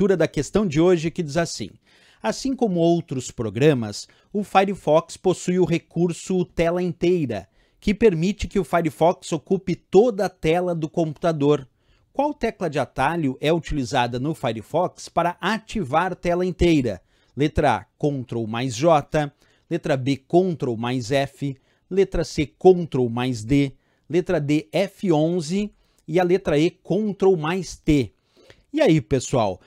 leitura da questão de hoje que diz assim: Assim como outros programas, o Firefox possui o recurso tela inteira, que permite que o Firefox ocupe toda a tela do computador. Qual tecla de atalho é utilizada no Firefox para ativar tela inteira? Letra A, Ctrl mais J, letra B, Ctrl mais F, letra C, Ctrl mais D, letra D, F11 e a letra E, Ctrl mais T. E aí, pessoal?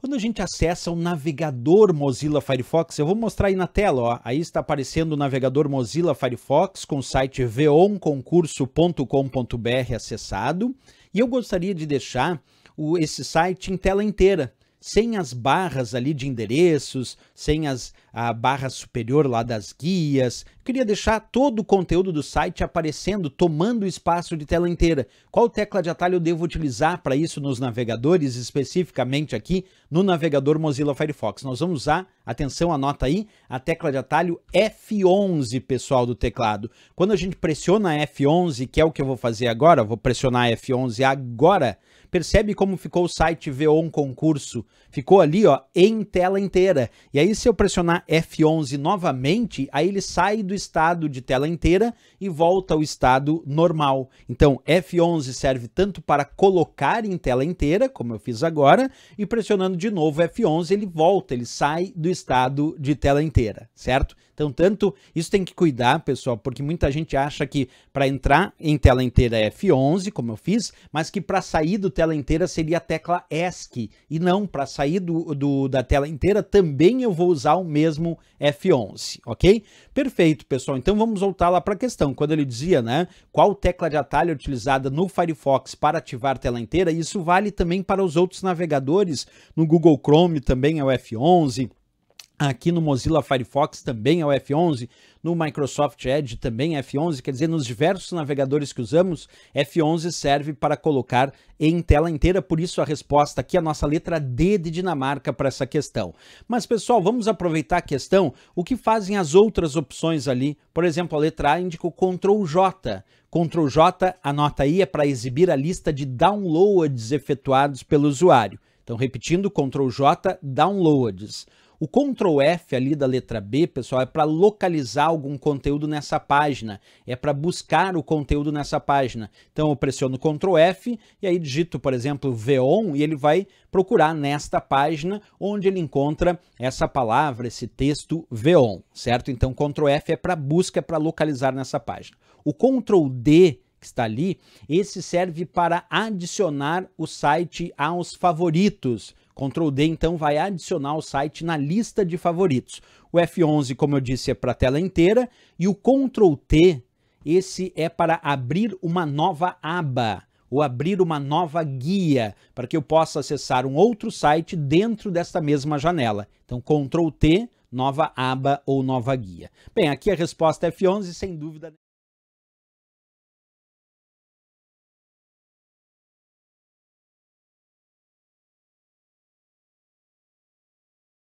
Quando a gente acessa o navegador Mozilla Firefox, eu vou mostrar aí na tela, ó, aí está aparecendo o navegador Mozilla Firefox com o site veonconcurso.com.br acessado, e eu gostaria de deixar o, esse site em tela inteira, sem as barras ali de endereços, sem as, a barra superior lá das guias. Eu queria deixar todo o conteúdo do site aparecendo, tomando espaço de tela inteira. Qual tecla de atalho eu devo utilizar para isso nos navegadores, especificamente aqui no navegador Mozilla Firefox? Nós vamos usar, atenção, anota aí, a tecla de atalho F11, pessoal do teclado. Quando a gente pressiona F11, que é o que eu vou fazer agora, vou pressionar F11 agora, percebe como ficou o site VO 1 concurso? Ficou ali, ó, em tela inteira. E aí se eu pressionar F11 novamente, aí ele sai do estado de tela inteira e volta ao estado normal. Então, F11 serve tanto para colocar em tela inteira, como eu fiz agora, e pressionando de novo F11, ele volta, ele sai do estado de tela inteira, certo? Então, tanto isso tem que cuidar, pessoal, porque muita gente acha que para entrar em tela inteira é F11, como eu fiz, mas que para sair do tela inteira seria a tecla ESC. E não, para sair do, do, da tela inteira também eu vou usar o mesmo F11, ok? Perfeito, pessoal. Então vamos voltar lá para a questão. Quando ele dizia, né, qual tecla de atalho é utilizada no Firefox para ativar tela inteira, isso vale também para os outros navegadores, no Google Chrome também é o F11, Aqui no Mozilla Firefox também é o F11, no Microsoft Edge também é F11, quer dizer, nos diversos navegadores que usamos, F11 serve para colocar em tela inteira, por isso a resposta aqui é a nossa letra D de Dinamarca para essa questão. Mas pessoal, vamos aproveitar a questão, o que fazem as outras opções ali? Por exemplo, a letra A indica o Ctrl J. Ctrl J, anota aí, é para exibir a lista de downloads efetuados pelo usuário. Então, repetindo, Ctrl J, downloads. O Ctrl F ali da letra B, pessoal, é para localizar algum conteúdo nessa página, é para buscar o conteúdo nessa página. Então eu pressiono Ctrl F e aí digito, por exemplo, VON e ele vai procurar nesta página onde ele encontra essa palavra, esse texto VON, certo? Então Ctrl F é para busca, é para localizar nessa página. O Ctrl D que está ali, esse serve para adicionar o site aos favoritos. Ctrl D então vai adicionar o site na lista de favoritos. O F11, como eu disse, é para a tela inteira e o Ctrl T, esse é para abrir uma nova aba ou abrir uma nova guia para que eu possa acessar um outro site dentro desta mesma janela. Então Ctrl T, nova aba ou nova guia. Bem, aqui a resposta é F11 sem dúvida